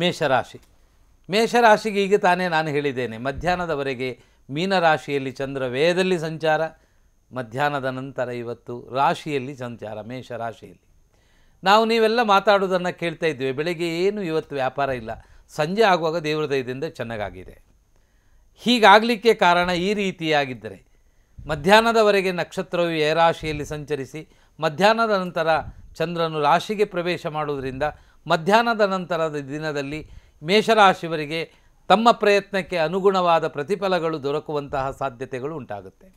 ಮೇಷರಾಶಿ ಮೇಷರಾಶಿಗೆ ಈಗ ತಾನೇ ನಾನು ಹೇಳಿದ್ದೇನೆ ಮಧ್ಯಾಹ್ನದವರೆಗೆ ಮೀನರಾಶಿಯಲ್ಲಿ ಚಂದ್ರ ವೇದದಲ್ಲಿ ಸಂಚಾರ ಮಧ್ಯಾಹ್ನದ ನಂತರ ಇವತ್ತು ರಾಶಿಯಲ್ಲಿ ಸಂಚಾರ ಮೇಷರಾಶಿಯಲ್ಲಿ ನಾವು ನೀವೆಲ್ಲ ಮಾತಾಡೋದನ್ನು ಕೇಳ್ತಾ ಇದ್ದೀವಿ ಬೆಳಗ್ಗೆ ಏನು ಇವತ್ತು ವ್ಯಾಪಾರ ಇಲ್ಲ ಸಂಜೆ ಆಗುವಾಗ ದೇವರ ದಯದಿಂದ ಚೆನ್ನಾಗಾಗಿದೆ ಹೀಗಾಗಲಿಕ್ಕೆ ಕಾರಣ ಈ ರೀತಿಯಾಗಿದ್ದರೆ ಮಧ್ಯಾಹ್ನದವರೆಗೆ ನಕ್ಷತ್ರವು ಎ ರಾಶಿಯಲ್ಲಿ ಸಂಚರಿಸಿ ಮಧ್ಯಾಹ್ನದ ನಂತರ ಚಂದ್ರನು ರಾಶಿಗೆ ಪ್ರವೇಶ ಮಾಡುವುದರಿಂದ ಮಧ್ಯಾಹ್ನದ ನಂತರದ ದಿನದಲ್ಲಿ ಮೇಷರಾಶಿಯವರಿಗೆ ತಮ್ಮ ಪ್ರಯತ್ನಕ್ಕೆ ಅನುಗುಣವಾದ ಪ್ರತಿಫಲಗಳು ದೊರಕುವಂತಹ ಸಾಧ್ಯತೆಗಳು ಉಂಟಾಗುತ್ತೆ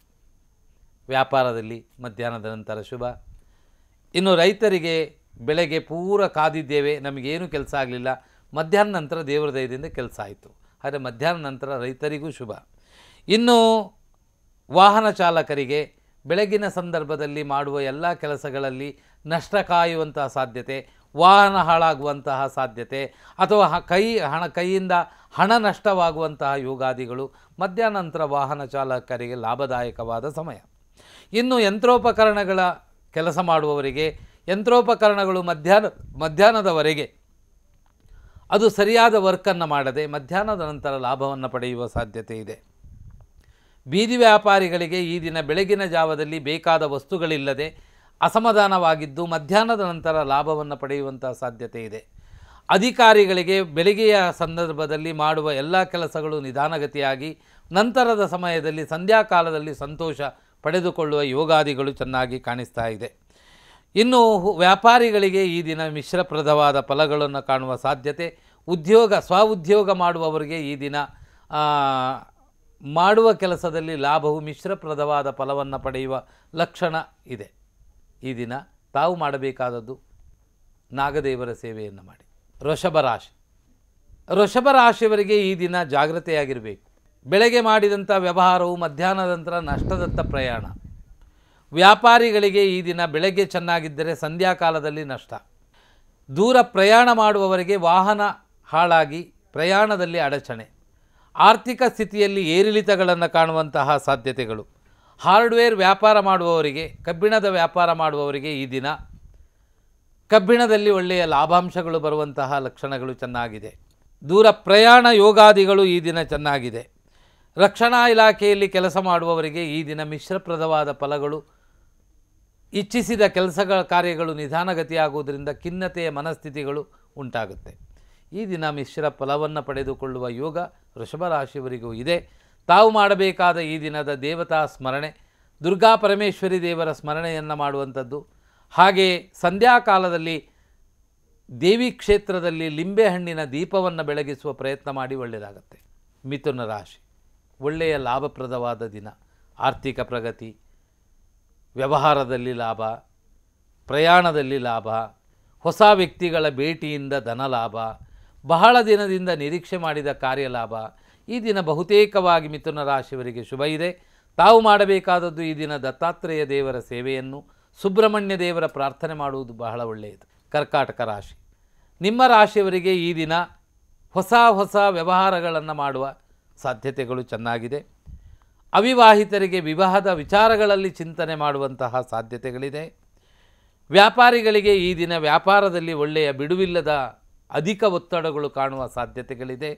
ವ್ಯಾಪಾರದಲ್ಲಿ ಮಧ್ಯಾಹ್ನದ ನಂತರ ಶುಭ ಇನ್ನು ರೈತರಿಗೆ ಬೆಳೆಗೆ ಪೂರ ಕಾದಿದ್ದೇವೆ ನಮಗೇನು ಕೆಲಸ ಆಗಲಿಲ್ಲ ಮಧ್ಯಾಹ್ನ ನಂತರ ದೇವರ ದಯದಿಂದ ಕೆಲಸ ಆಯಿತು ಆದರೆ ಮಧ್ಯಾಹ್ನ ನಂತರ ರೈತರಿಗೂ ಶುಭ ಇನ್ನು ವಾಹನ ಚಾಲಕರಿಗೆ ಬೆಳಗಿನ ಸಂದರ್ಭದಲ್ಲಿ ಮಾಡುವ ಎಲ್ಲ ಕೆಲಸಗಳಲ್ಲಿ ನಷ್ಟ ಕಾಯುವಂತಹ ಸಾಧ್ಯತೆ ವಾಹನ ಹಾಳಾಗುವಂತಹ ಸಾಧ್ಯತೆ ಅಥವಾ ಕೈ ಹಣ ಕೈಯಿಂದ ಹಣ ನಷ್ಟವಾಗುವಂತಹ ಯುಗಾದಿಗಳು ಮಧ್ಯಾನಂತರ ವಾಹನ ಚಾಲಕರಿಗೆ ಲಾಭದಾಯಕವಾದ ಸಮಯ ಇನ್ನು ಯಂತ್ರೋಪಕರಣಗಳ ಕೆಲಸ ಮಾಡುವವರಿಗೆ ಯಂತ್ರೋಪಕರಣಗಳು ಮಧ್ಯಾಹ್ನ ಮಧ್ಯಾಹ್ನದವರೆಗೆ ಅದು ಸರಿಯಾದ ವರ್ಕನ್ನು ಮಾಡದೆ ಮಧ್ಯಾಹ್ನದ ನಂತರ ಲಾಭವನ್ನು ಪಡೆಯುವ ಸಾಧ್ಯತೆ ಇದೆ ಬೀದಿ ವ್ಯಾಪಾರಿಗಳಿಗೆ ಈ ದಿನ ಬೆಳಗಿನ ಜಾವದಲ್ಲಿ ಬೇಕಾದ ವಸ್ತುಗಳಿಲ್ಲದೆ ಅಸಮಾಧಾನವಾಗಿದ್ದು ಮಧ್ಯಾಹ್ನದ ನಂತರ ಲಾಭವನ್ನು ಪಡೆಯುವಂಥ ಸಾಧ್ಯತೆ ಇದೆ ಅಧಿಕಾರಿಗಳಿಗೆ ಬೆಳಗ್ಗೆಯ ಸಂದರ್ಭದಲ್ಲಿ ಮಾಡುವ ಎಲ್ಲ ಕೆಲಸಗಳು ನಿಧಾನಗತಿಯಾಗಿ ನಂತರದ ಸಮಯದಲ್ಲಿ ಸಂಧ್ಯಾಕಾಲದಲ್ಲಿ ಸಂತೋಷ ಪಡೆದುಕೊಳ್ಳುವ ಯೋಗಾದಿಗಳು ಚೆನ್ನಾಗಿ ಕಾಣಿಸ್ತಾ ಇದೆ ಇನ್ನು ವ್ಯಾಪಾರಿಗಳಿಗೆ ಈ ದಿನ ಮಿಶ್ರಪ್ರದವಾದ ಫಲಗಳನ್ನು ಕಾಣುವ ಸಾಧ್ಯತೆ ಉದ್ಯೋಗ ಸ್ವ ಉದ್ಯೋಗ ಮಾಡುವವರಿಗೆ ಈ ದಿನ ಮಾಡುವ ಕೆಲಸದಲ್ಲಿ ಲಾಭವು ಮಿಶ್ರಪ್ರದವಾದ ಫಲವನ್ನು ಪಡೆಯುವ ಲಕ್ಷಣ ಇದೆ ಈ ದಿನ ತಾವು ಮಾಡಬೇಕಾದದ್ದು ನಾಗದೇವರ ಸೇವೆಯನ್ನು ಮಾಡಿ ವೃಷಭ ರಾಶಿ ವೃಷಭ ರಾಶಿಯವರಿಗೆ ಈ ದಿನ ಜಾಗ್ರತೆಯಾಗಿರಬೇಕು ಬೆಳಗ್ಗೆ ಮಾಡಿದಂಥ ವ್ಯವಹಾರವು ಮಧ್ಯಾಹ್ನದ ನಂತರ ನಷ್ಟದತ್ತ ಪ್ರಯಾಣ ವ್ಯಾಪಾರಿಗಳಿಗೆ ಈ ದಿನ ಬೆಳಗ್ಗೆ ಚೆನ್ನಾಗಿದ್ದರೆ ಸಂಧ್ಯಾಕಾಲದಲ್ಲಿ ನಷ್ಟ ದೂರ ಪ್ರಯಾಣ ಮಾಡುವವರಿಗೆ ವಾಹನ ಹಾಳಾಗಿ ಪ್ರಯಾಣದಲ್ಲಿ ಅಡಚಣೆ ಆರ್ಥಿಕ ಸ್ಥಿತಿಯಲ್ಲಿ ಏರಿಳಿತಗಳನ್ನು ಕಾಣುವಂತಹ ಸಾಧ್ಯತೆಗಳು ಹಾರ್ಡ್ವೇರ್ ವ್ಯಾಪಾರ ಮಾಡುವವರಿಗೆ ಕಬ್ಬಿಣದ ವ್ಯಾಪಾರ ಮಾಡುವವರಿಗೆ ಈ ದಿನ ಕಬ್ಬಿಣದಲ್ಲಿ ಒಳ್ಳೆಯ ಲಾಭಾಂಶಗಳು ಬರುವಂತಹ ಲಕ್ಷಣಗಳು ಚೆನ್ನಾಗಿದೆ ದೂರ ಪ್ರಯಾಣ ಯೋಗಾದಿಗಳು ಈ ದಿನ ಚೆನ್ನಾಗಿದೆ ರಕ್ಷಣಾ ಇಲಾಖೆಯಲ್ಲಿ ಕೆಲಸ ಮಾಡುವವರಿಗೆ ಈ ದಿನ ಮಿಶ್ರಪ್ರದವಾದ ಫಲಗಳು ಇಚ್ಛಿಸಿದ ಕೆಲಸಗಳ ಕಾರ್ಯಗಳು ನಿಧಾನಗತಿಯಾಗುವುದರಿಂದ ಖಿನ್ನತೆಯ ಮನಸ್ಥಿತಿಗಳು ಉಂಟಾಗುತ್ತೆ ಈ ದಿನ ಮಿಶ್ರ ಫಲವನ್ನು ಪಡೆದುಕೊಳ್ಳುವ ಯೋಗ ವೃಷಭ ರಾಶಿಯವರಿಗೂ ಇದೆ ತಾವು ಮಾಡಬೇಕಾದ ಈ ದಿನದ ದೇವತಾ ಸ್ಮರಣೆ ದುರ್ಗಾ ಪರಮೇಶ್ವರಿ ದೇವರ ಸ್ಮರಣೆಯನ್ನು ಮಾಡುವಂಥದ್ದು ಹಾಗೆಯೇ ಸಂಧ್ಯಾಕಾಲದಲ್ಲಿ ದೇವಿ ಕ್ಷೇತ್ರದಲ್ಲಿ ಲಿಂಬೆಹಣ್ಣಿನ ದೀಪವನ್ನು ಬೆಳಗಿಸುವ ಪ್ರಯತ್ನ ಮಾಡಿ ಒಳ್ಳೆಯದಾಗತ್ತೆ ಮಿಥುನ ರಾಶಿ ಒಳ್ಳೆಯ ಲಾಭಪ್ರದವಾದ ದಿನ ಆರ್ಥಿಕ ಪ್ರಗತಿ ವ್ಯವಹಾರದಲ್ಲಿ ಲಾಭ ಪ್ರಯಾಣದಲ್ಲಿ ಲಾಭ ಹೊಸ ವ್ಯಕ್ತಿಗಳ ಭೇಟಿಯಿಂದ ಧನ ಲಾಭ ಬಹಳ ದಿನದಿಂದ ನಿರೀಕ್ಷೆ ಮಾಡಿದ ಕಾರ್ಯಲಾಭ ಈ ದಿನ ಬಹುತೇಕವಾಗಿ ಮಿಥುನ ರಾಶಿಯವರಿಗೆ ಶುಭ ಇದೆ ತಾವು ಮಾಡಬೇಕಾದದ್ದು ಈ ದಿನ ದತ್ತಾತ್ರೇಯ ದೇವರ ಸೇವೆಯನ್ನು ಸುಬ್ರಹ್ಮಣ್ಯ ದೇವರ ಪ್ರಾರ್ಥನೆ ಮಾಡುವುದು ಬಹಳ ಒಳ್ಳೆಯದು ಕರ್ಕಾಟಕ ರಾಶಿ ನಿಮ್ಮ ರಾಶಿಯವರಿಗೆ ಈ ದಿನ ಹೊಸ ಹೊಸ ವ್ಯವಹಾರಗಳನ್ನು ಮಾಡುವ ಸಾಧ್ಯತೆಗಳು ಚೆನ್ನಾಗಿದೆ ಅವಿವಾಹಿತರಿಗೆ ವಿವಾಹದ ವಿಚಾರಗಳಲ್ಲಿ ಚಿಂತನೆ ಮಾಡುವಂತಹ ಸಾಧ್ಯತೆಗಳಿದೆ ವ್ಯಾಪಾರಿಗಳಿಗೆ ಈ ದಿನ ವ್ಯಾಪಾರದಲ್ಲಿ ಒಳ್ಳೆಯ ಬಿಡುವಿಲ್ಲದ ಅಧಿಕ ಒತ್ತಡಗಳು ಕಾಣುವ ಸಾಧ್ಯತೆಗಳಿದೆ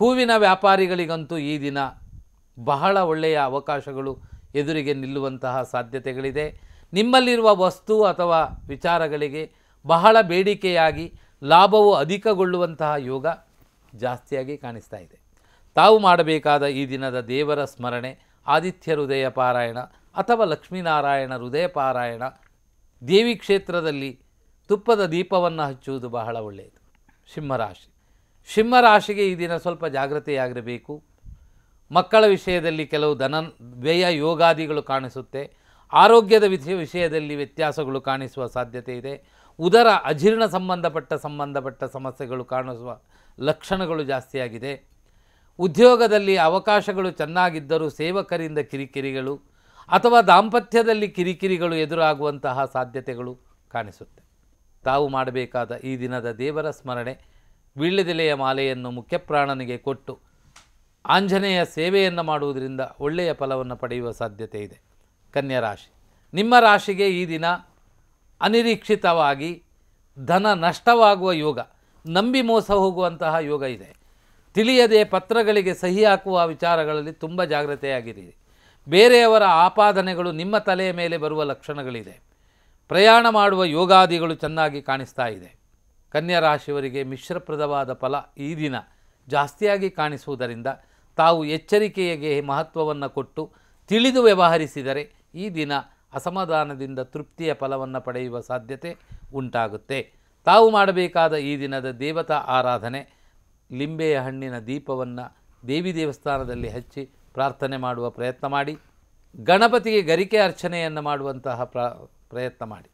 ಹೂವಿನ ವ್ಯಾಪಾರಿಗಳಿಗಂತೂ ಈ ದಿನ ಬಹಳ ಒಳ್ಳೆಯ ಅವಕಾಶಗಳು ಎದುರಿಗೆ ನಿಲ್ಲುವಂತಹ ಸಾಧ್ಯತೆಗಳಿದೆ ನಿಮ್ಮಲ್ಲಿರುವ ವಸ್ತು ಅಥವಾ ವಿಚಾರಗಳಿಗೆ ಬಹಳ ಬೇಡಿಕೆಯಾಗಿ ಲಾಭವು ಅಧಿಕಗೊಳ್ಳುವಂತಹ ಯೋಗ ಜಾಸ್ತಿಯಾಗಿ ಕಾಣಿಸ್ತಾ ಇದೆ ತಾವು ಮಾಡಬೇಕಾದ ಈ ದಿನದ ದೇವರ ಸ್ಮರಣೆ ಆದಿತ್ಯ ಹೃದಯ ಪಾರಾಯಣ ಅಥವಾ ಲಕ್ಷ್ಮೀನಾರಾಯಣ ಹೃದಯ ಪಾರಾಯಣ ದೇವಿ ಕ್ಷೇತ್ರದಲ್ಲಿ ತುಪ್ಪದ ದೀಪವನ್ನು ಹಚ್ಚುವುದು ಬಹಳ ಒಳ್ಳೆಯದು ಸಿಂಹರಾಶಿ ಸಿಂಹರಾಶಿಗೆ ಈ ದಿನ ಸ್ವಲ್ಪ ಜಾಗ್ರತೆಯಾಗಿರಬೇಕು ಮಕ್ಕಳ ವಿಷಯದಲ್ಲಿ ಕೆಲವು ಧನ ವ್ಯಯ ಯೋಗಾದಿಗಳು ಕಾಣಿಸುತ್ತೆ ಆರೋಗ್ಯದ ವಿಷಯ ವಿಷಯದಲ್ಲಿ ವ್ಯತ್ಯಾಸಗಳು ಕಾಣಿಸುವ ಸಾಧ್ಯತೆ ಇದೆ ಉದರ ಅಜೀರ್ಣ ಸಂಬಂಧಪಟ್ಟ ಸಂಬಂಧಪಟ್ಟ ಸಮಸ್ಯೆಗಳು ಕಾಣಿಸುವ ಲಕ್ಷಣಗಳು ಜಾಸ್ತಿಯಾಗಿದೆ ಉದ್ಯೋಗದಲ್ಲಿ ಅವಕಾಶಗಳು ಚೆನ್ನಾಗಿದ್ದರೂ ಸೇವಕರಿಂದ ಕಿರಿಕಿರಿಗಳು ಅಥವಾ ದಾಂಪತ್ಯದಲ್ಲಿ ಕಿರಿಕಿರಿಗಳು ಎದುರಾಗುವಂತಹ ಸಾಧ್ಯತೆಗಳು ಕಾಣಿಸುತ್ತೆ ತಾವು ಮಾಡಬೇಕಾದ ಈ ದಿನದ ದೇವರ ಸ್ಮರಣೆ ವೀಳ್ಯದೆಲೆಯ ಮಾಲೆಯನ್ನು ಮುಖ್ಯಪ್ರಾಣನಿಗೆ ಕೊಟ್ಟು ಆಂಜನೇಯ ಸೇವೆಯನ್ನು ಮಾಡುವುದರಿಂದ ಒಳ್ಳೆಯ ಫಲವನ್ನು ಪಡೆಯುವ ಸಾಧ್ಯತೆ ಇದೆ ಕನ್ಯಾ ರಾಶಿ ನಿಮ್ಮ ರಾಶಿಗೆ ಈ ದಿನ ಅನಿರೀಕ್ಷಿತವಾಗಿ ಧನ ನಷ್ಟವಾಗುವ ಯೋಗ ನಂಬಿ ಮೋಸ ಹೋಗುವಂತಹ ಯೋಗ ಇದೆ ತಿಳಿಯದೆ ಪತ್ರಗಳಿಗೆ ಸಹಿ ಹಾಕುವ ವಿಚಾರಗಳಲ್ಲಿ ತುಂಬ ಜಾಗ್ರತೆಯಾಗಿರಿ ಬೇರೆಯವರ ಆಪಾದನೆಗಳು ನಿಮ್ಮ ತಲೆಯ ಮೇಲೆ ಬರುವ ಲಕ್ಷಣಗಳಿದೆ ಪ್ರಯಾಣ ಮಾಡುವ ಯೋಗಾದಿಗಳು ಚೆನ್ನಾಗಿ ಕಾಣಿಸ್ತಾ ಇದೆ ಕನ್ಯಾ ರಾಶಿಯವರಿಗೆ ಮಿಶ್ರಪ್ರದವಾದ ಫಲ ಈ ದಿನ ಜಾಸ್ತಿಯಾಗಿ ಕಾಣಿಸುವುದರಿಂದ ತಾವು ಎಚ್ಚರಿಕೆಗೆ ಮಹತ್ವವನ್ನು ಕೊಟ್ಟು ತಿಳಿದು ವ್ಯವಹರಿಸಿದರೆ ಈ ದಿನ ಅಸಮಾಧಾನದಿಂದ ತೃಪ್ತಿಯ ಫಲವನ್ನು ಪಡೆಯುವ ಸಾಧ್ಯತೆ ಉಂಟಾಗುತ್ತೆ ತಾವು ಮಾಡಬೇಕಾದ ಈ ದಿನದ ದೇವತಾ ಆರಾಧನೆ ಲಿಂಬೆಯ ಹಣ್ಣಿನ ದೀಪವನ್ನು ದೇವಿ ದೇವಸ್ಥಾನದಲ್ಲಿ ಹಚ್ಚಿ ಪ್ರಾರ್ಥನೆ ಮಾಡುವ ಪ್ರಯತ್ನ ಮಾಡಿ ಗಣಪತಿಗೆ ಗರಿಕೆ ಅರ್ಚನೆಯನ್ನು ಮಾಡುವಂತಹ ಪ್ರ ಪ್ರಯತ್ನ ಮಾಡಿ